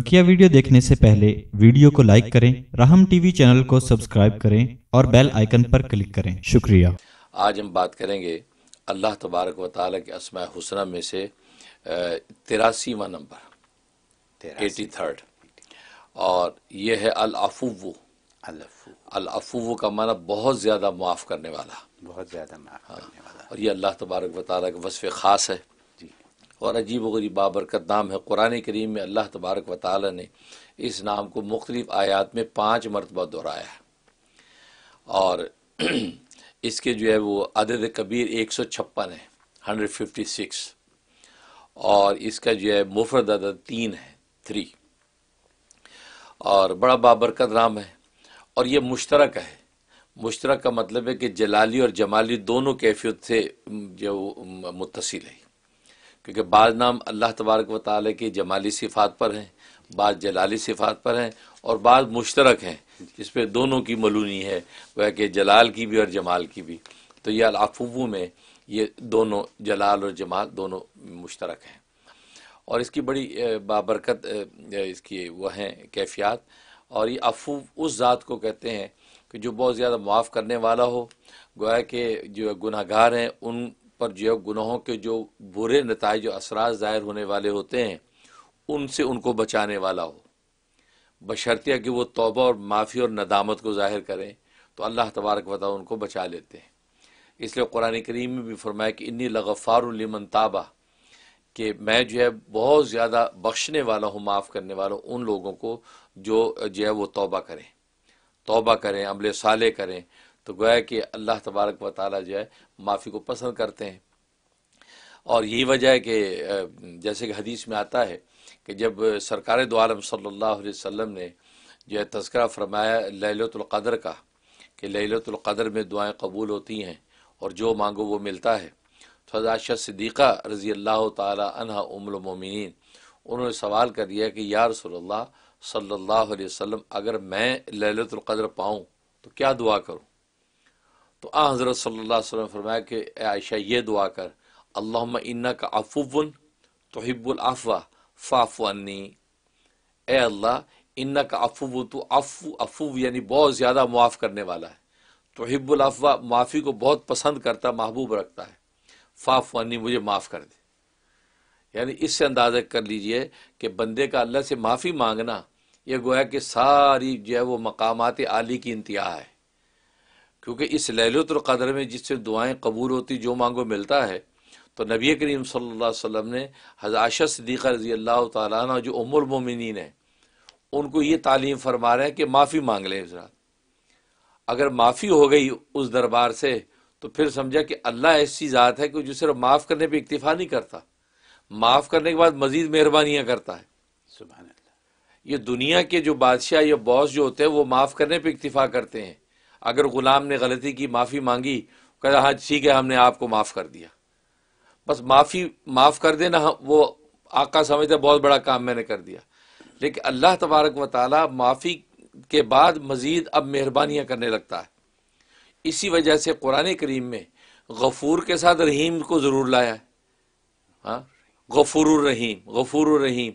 बकिया वीडियो देखने से पहले वीडियो को लाइक करें राहम टीवी चैनल को सब्सक्राइब करें और बेल आइकन पर क्लिक करें शुक्रिया आज हम बात करेंगे अल्लाह तबारक व ताल के असमा हुसना में से तिरासीवा नंबर एटी थर्ड और ये है अलाफू अलाफू का माना बहुत ज़्यादा मुआफ करने वाला बहुत ज़्यादा हाँ, और ये अल्लाह तबारक व का वसफ़ ख़ास है और अजीब वरीब बाबरकत नाम है कुरान करीम में अल्लाह तबारक व ने इस नाम को मुख्तलिफ आयात में पाँच मरतबा दोहराया है और इसके जो है वो अदद कबीर एक सौ छप्पन है हंड्रेड फिफ्टी सिक्स और इसका जो है मुफरद अदद तीन है थ्री और बड़ा बाबरकत नाम है और ये मुश्तरक है मुश्तरक का मतलब है कि जलाली और जमाली दोनों कैफियत से जो मुतसिल है क्योंकि बाद नाम अल्लाह तबारक व ताल की जमाली सिफात पर हैं बाद जलाली सिफात पर हैं और बाद मुश्तरक हैं इस पर दोनों की मलूनी है वह कि जलाल की भी और जमाल की भी तो यह अलाफू में ये दोनों जलाल और जमाल दोनों मुश्तरक हैं और इसकी बड़ी बाबरकत इसकी वह हैं कैफियात और ये अफू उस ज़ात को कहते हैं कि जो बहुत ज़्यादा माफ़ करने वाला हो गोया के जो गुनागार हैं उन पर जो है गुनाहों के जो बुरे नतज असरा ज़ाहिर होने वाले होते हैं उनसे उनको बचाने वाला हो बशर्तिया कि वो तोबा और माफ़ी और नदामत को ज़ाहिर करें तो अल्लाह तबारक वाली उनको बचा लेते हैं इसलिए कुरान करीम में भी फरमाया कि इन्नी लगफ़ारमन ताबा कि मैं जो है बहुत ज़्यादा बख्शने वाला हूँ माफ़ करने वाला हूँ उन लोगों को जो जो है वो तोबा करें तोबा करें अमले साले करें तो गोया कि अल्लाह तबारक व ताली जो है माफ़ी को पसंद करते हैं और यही वजह है कि जैसे कि हदीस में आता है कि जब सरकार दो सल्ला सल्लल्लाहु ने जो है तस्करा फरमाया ललतुल्क़दर का कि ललतुल्क़दर में दुआएँ कबूल होती हैं और जो मांगो वो मिलता है तो हजाशा सिद्दीक़ा रज़ी अल्लाह तहा उमलमिन उन्होंने सवाल कर दिया कि यार रसोल्ला सल्ला वसम अगर मैं ललतुल्क़दर पाऊँ तो क्या दुआ करूँ तो आ हज़रत सल्ला वसम फरमाया कि आयशा ये दुआ कर अल्लाह इन्ना का अफुवन तोहिबुलफ़ा फ़ाफ़नी ए अल्लाह इन्ना का अफू तो अफू अफू यानी बहुत ज़्यादा मुआफ़ करने वाला है अफवाह माफ़ी को बहुत पसंद करता महबूब रखता है फ़ाफ़नी मुझे माफ़ कर दे यानी इससे अंदाज़ा कर लीजिए कि बंदे का अल्लाह से माफ़ी मांगना यह गोया कि सारी जो है वो मकामात आली की इंतहा है क्योंकि इस कदर में जिससे दुआएं कबूल होती जो मांगो मिलता है तो नबी करीम सल्लल्लाहु अलैहि वसल्लम ने हजाशा सदीक़ा रजी अल्लाह तन जो उमुलमिन है उनको ये तालीम फरमा रहे हैं कि माफ़ी मांग लें इस रात अगर माफ़ी हो गई उस दरबार से तो फिर समझा कि अल्लाह ऐसी ज़ात है कि जो सिर्फ माफ़ करने पर इक्तफ़ा नहीं करता माफ़ करने के बाद मज़ीद मेहरबानियाँ करता है सुबह ये दुनिया के जो बादशाह या बॉस जो होते हैं वो माफ़ करने पर इक्तफ़ा करते हैं अगर ग़ुलाम ने गलती की माफ़ी मांगी कहा हाँ ठीक है हमने आपको माफ़ कर दिया बस माफ़ी माफ़ कर देना वो आका समझते बहुत बड़ा काम मैंने कर दिया लेकिन अल्लाह तबारक व माफ़ी के बाद मज़ीद अब मेहरबानियाँ करने लगता है इसी वजह से कुरान करीम में गफूर के साथ रहीम को ज़रूर लाया है हाँ गफूर रहीम गफूर रहीम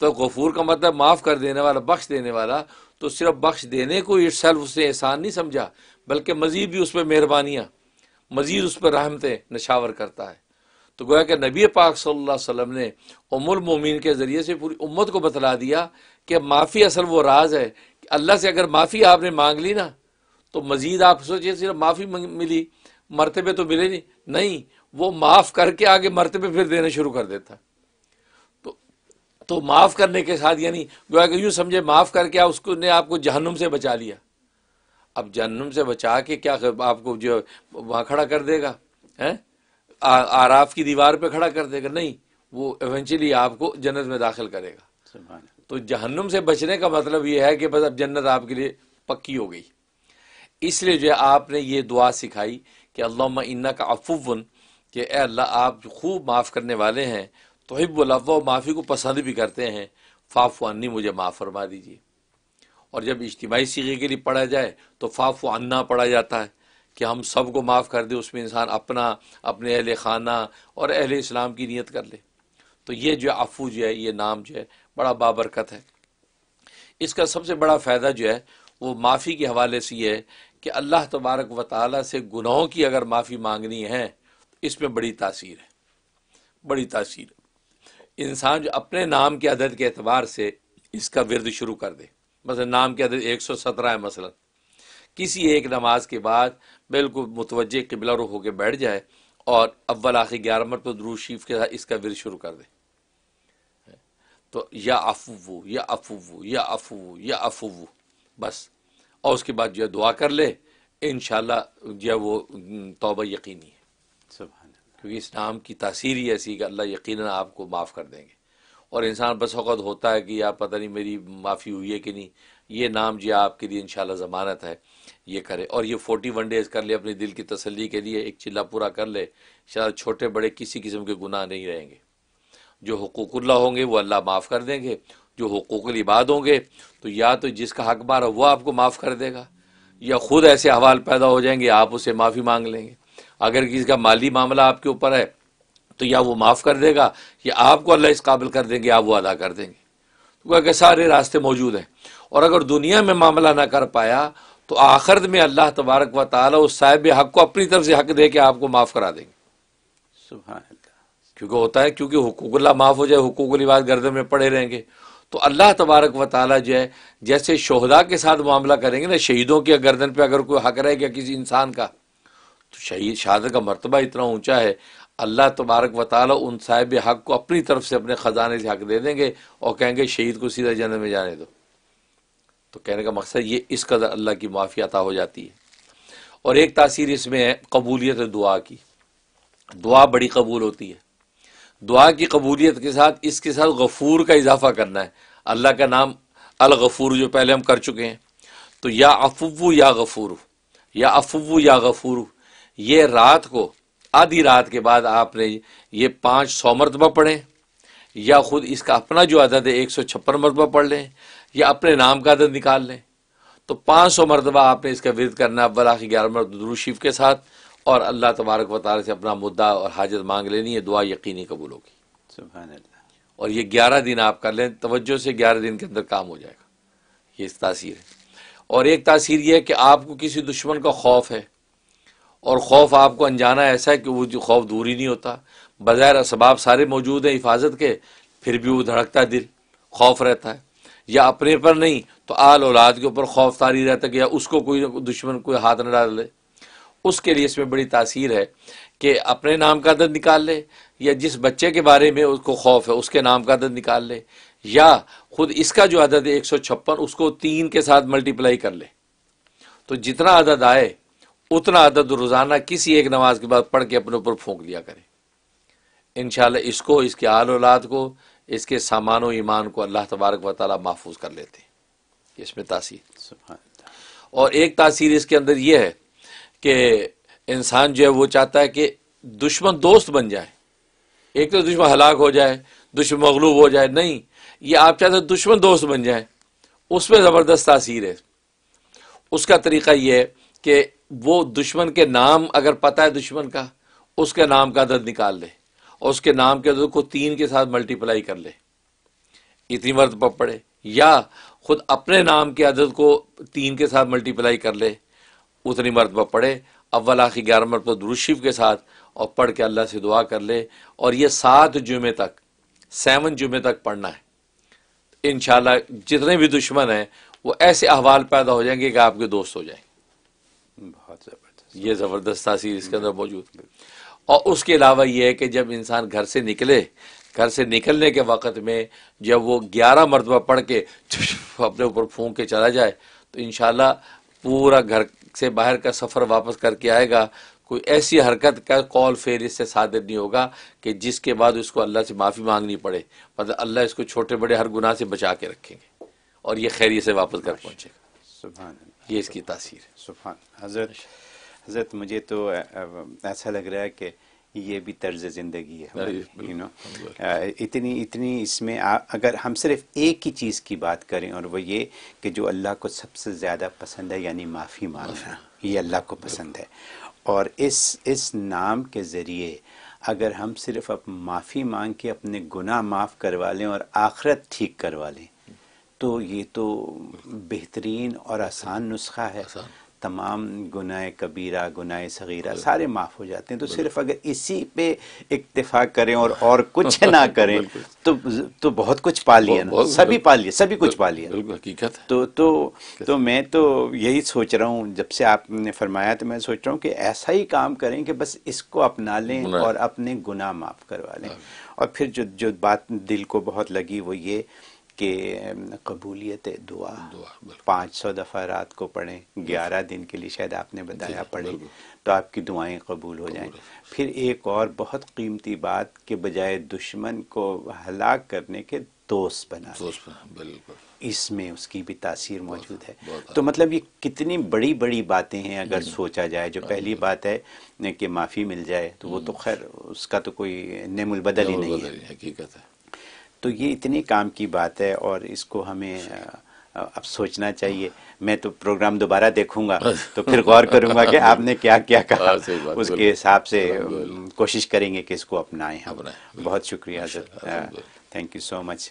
तो गफूर का मतलब माफ़ कर देने वाला बख्श देने वाला तो सिर्फ बख्श देने को इट सेल्फ उसने एहसान नहीं समझा बल्कि मज़ीद भी उस पर मेहरबानियाँ मज़ीद उस पर रहमतें नशावर करता है तो गोया कि नबी पाक सल्लल्लाहु अलैहि वसल्लम ने उमुल मोमिन के ज़रिए से पूरी उम्मत को बतला दिया कि माफ़ी असल वो राज है कि अल्लाह से अगर माफ़ी आपने मांग ली ना तो मज़ीद आप सोचिए सिर्फ माफ़ी मिली मरतबे तो मिले नहीं नहीं वो माफ़ करके आगे मरतबे फिर देने शुरू कर देता तो माफ़ करने के साथ यानी गोया कि यूँ समझे माफ़ करके आप उसको ने आपको जहन्नुम से बचा लिया अब जहन्नुम से बचा के क्या आपको जो वहाँ खड़ा कर देगा हैं आराफ की दीवार पे खड़ा कर देगा नहीं वो एवेंचुअली आपको जन्नत में दाखिल करेगा तो जहन्नुम से बचने का मतलब ये है कि बस अब जन्नत आपके लिए पक्की हो गई इसलिए जो है आपने ये दुआ सिखाई कि अल्लाह इन्ना का अफुवन कि अल्लाह आप खूब माफ़ करने वाले हैं तो तोहिबुल्लाफ़ माफ़ी को पसंद भी करते हैं फ़ाफ़ानी मुझे माफ़ फरमा दीजिए और जब इज्तमाही सीखे के लिए पढ़ा जाए तो फ़ाफ़ अन्ना पढ़ा जाता है कि हम सब को माफ़ कर दे उसमें इंसान अपना अपने अहल खाना और अहल इस्लाम की नीयत कर ले तो ये जो अफू जो है ये नाम जो है बड़ा बाबरकत है इसका सबसे बड़ा फ़ायदा जो है वो माफ़ी के हवाले से ये है कि अल्लाह तबारक व ताली से गुनाहों की अगर माफ़ी मांगनी है तो इसमें बड़ी तासीर है बड़ी तासीर इंसान जो अपने नाम के अदद के अतबार से इसका विरद शुरू कर दे मसलन नाम के अदद एक सौ सत्रह है मसलन किसी एक नमाज के बाद बिल्कुल मुतवजह किबला रुख होकर बैठ जाए और अव्वल आखिर ग्यारह मर तो शरीफ के साथ इसका विरद शुरू कर दे तो या अफू या अफू या अफू या अफू बस और उसके बाद जो है दुआ कर ले इन जो है वो तोबा यकीनी है सुबह क्योंकि इस नाम की तासीर ही ऐसी कि अल्लाह यकीन आपको माफ़ कर देंगे और इंसान बस वक़्त होता है कि यार पता नहीं मेरी माफ़ी हुई है कि नहीं ये नाम जी आपके लिए इन ज़मानत है ये करे और ये फोर्टी वन डेज़ कर ले अपने दिल की तसल्ली के लिए एक चिल्ला पूरा कर ले शायद छोटे बड़े किसी किस्म के गुनाह नहीं रहेंगे जो हकूकल्ला होंगे वो अल्लाह माफ़ कर देंगे जो हकूक इबाद होंगे तो या तो जिसका हक है वह आपको माफ़ कर देगा या ख़ुद ऐसे हवाल पैदा हो जाएंगे आप उसे माफ़ी मांग लेंगे अगर किसी का माली मामला आपके ऊपर है तो या वो माफ़ कर देगा या आपको अल्लाह इस काबिल कर देंगे आप वो अदा कर देंगे तो क्या सारे रास्ते मौजूद हैं और अगर दुनिया में मामला ना कर पाया तो आखिरत में अल्लाह तबारक व ताली उस साहिब हक को अपनी तरफ से हक दे के आपको माफ़ करा देंगे सुबह क्योंकि होता है क्योंकि अल्लाह माफ़ हो जाए हुकूकली बात गर्दन में पड़े रहेंगे तो अल्लाह तबारक व ताली जो है जैसे शहदा के साथ मामला करेंगे ना शहीदों के गर्दन पर अगर कोई हक रहेगा किसी इंसान का तो शहीद शहादत का मरतबा इतना ऊँचा है अल्लाह तबारक वाली उन साहिब हक को अपनी तरफ से अपने ख़जाने से हक दे देंगे और कहेंगे शहीद को सीधा जन्म में जाने दो तो कहने का मकसद ये इस कदर अल्लाह की माफ़ी अता हो जाती है और एक तासीर इसमें है कबूलियत दुआ की दुआ बड़ी कबूल होती है दुआ की कबूलियत के साथ इसके साथ गफूर का इजाफा करना है अल्लाह का नाम अलगफूर जो पहले हम कर चुके हैं तो या अफू या गफूर या अफू या गफूर ये रात को आधी रात के बाद आपने ये पाँच सौ मरतबा पढ़ें या ख़ुद इसका अपना जो आदत है एक सौ छप्पन मरतबा पढ़ लें या अपने नाम का आदत निकाल लें तो पाँच सौ मरतबा आपने इसका विरद करना अव्वल आखिर ग्यारह मरतबा के साथ और अल्लाह तबारक वाली से अपना मुद्दा और हाजत मांग लेनी है दुआ यकीनी कबूल होगी और ये ग्यारह दिन आप कर लें तोज्जो से ग्यारह दिन के अंदर काम हो जाएगा ये तासीर है और एक तासीर यह है कि आपको किसी दुश्मन का खौफ है और खौफ आपको अनजाना ऐसा है कि वो जो खौफ दूर ही नहीं होता बज़ैर इसबाब सारे मौजूद हैं हिफाजत के फिर भी वो धड़कता दिल खौफ रहता है या अपने पर नहीं तो आल औलाद के ऊपर खौफ तारी रहता है कि या उसको कोई दुश्मन कोई हाथ न डाल ले उसके लिए इसमें बड़ी तासीर है कि अपने नाम का दर्द निकाल ले या जिस बच्चे के बारे में उसको खौफ है उसके नाम का दर्द निकाल ले या खुद इसका जो अदद है एक सौ छप्पन उसको तीन के साथ मल्टीप्लाई कर ले तो जितना अदद आए उतना अदद रोज़ाना किसी एक नमाज के बाद पढ़ के अपने ऊपर फूंक दिया करें इन इसको इसके आल औलाद को इसके सामान ईमान को अल्लाह तबारक व ताली महफूज कर लेते हैं इसमें तासीर और एक तासीर इसके अंदर यह है कि इंसान जो है वो चाहता है कि दुश्मन दोस्त बन जाए एक तो दुश्मन हलाक हो जाए दुश्मन मगलूब हो जाए नहीं ये आप चाहते दुश्मन दोस्त बन जाए उसमें ज़बरदस्त तासीर है उसका तरीका यह है कि वो दुश्मन के नाम अगर पता है दुश्मन का उसके नाम का अदद निकाल ले और उसके नाम के दर्द को तीन के साथ मल्टीप्लाई कर ले इतनी पर पड़े या खुद अपने नाम के अदद को तीन के साथ मल्टीप्लाई कर ले उतनी मरतबा पढ़े अव्वल आखिर ग्यारह मरतबा दुरुशिफ के साथ और पढ़ के अल्लाह से दुआ कर ले और ये सात जुमे तक सेवन जुमे तक पढ़ना है इन जितने भी दुश्मन हैं वो ऐसे अहवाल पैदा हो जाएंगे कि आपके दोस्त हो जाएंगे बहुत ज़बरदस्त ये ज़बरदस्त तासीर इसके अंदर मौजूद और उसके अलावा ये है कि जब इंसान घर से निकले घर से निकलने के वक़्त में जब वो ग्यारह मरतबा पढ़ के अपने ऊपर फूंक के चला जाए तो इन पूरा घर से बाहर का सफ़र वापस करके आएगा कोई ऐसी हरकत का कॉल फेर इससे सादिर नहीं होगा कि जिसके बाद उसको अल्लाह से माफ़ी मांगनी पड़े मतलब अल्लाह इसको छोटे बड़े हर गुनाह से बचा के रखेंगे और ये खैरियत से वापस घर पहुँचेगा सुबह ये इसकी तासीर सुफान हजरत अच्छा। हजरत मुझे तो ऐसा लग रहा है कि ये भी तर्ज ज़िंदगी है यू नो इतनी इतनी इसमें अगर हम सिर्फ एक ही चीज़ की बात करें और वो ये कि जो अल्लाह को सबसे ज़्यादा पसंद है यानी माफ़ी मांगना अच्छा। ये अल्लाह को पसंद है और इस इस नाम के ज़रिए अगर हम सिर्फ अब माफ़ी मांग के अपने गुनाह माफ़ करवा लें और आखरत ठीक करवा लें तो ये तो बेहतरीन और आसान नुस्खा है तमाम गुनाह कबीरा गुनाह सगीरा हाँ। सारे माफ़ हो जाते हैं तो सिर्फ अगर इसी पे इक्तफा करें और और कुछ ना करें तो तो बहुत कुछ पा लिया ना सभी पा लिया सभी कुछ पा लिया तो, तो, हकीकत तो तो तो मैं तो यही सोच रहा हूँ जब से आपने फरमाया तो मैं सोच रहा हूँ कि ऐसा ही काम करें कि बस इसको अपना लें और अपने गुनाह माफ़ करवा लें हाँ। और फिर जो जो बात दिल को बहुत लगी वो ये कि कबूलियत दुआ, दुआ पाँच सौ दफ़ा रात को पढ़ें ग्यारह दिन के लिए शायद आपने बताया पढ़ें तो आपकी दुआएं कबूल हो जाएं फिर एक और बहुत कीमती बात के बजाय दुश्मन को हलाक करने के दोस्त बना दोस्त बिल्कुल इसमें उसकी भी तासीर मौजूद है तो मतलब ये कितनी बड़ी बड़ी बातें हैं अगर हम्म। सोचा जाए जो पहली हम्म। बात है कि माफ़ी मिल जाए तो वो तो हम्म। खैर उसका तो कोई नमुलबदल ही नहीं है हकीकत है तो ये इतने काम की बात है और इसको हमें अब सोचना चाहिए मैं तो प्रोग्राम दोबारा देखूंगा तो फिर गौर करूंगा कि आपने क्या क्या कहा हाँ, उसके हिसाब से कोशिश करेंगे कि इसको अपनाएं हम बहुत शुक्रिया sir thank you so much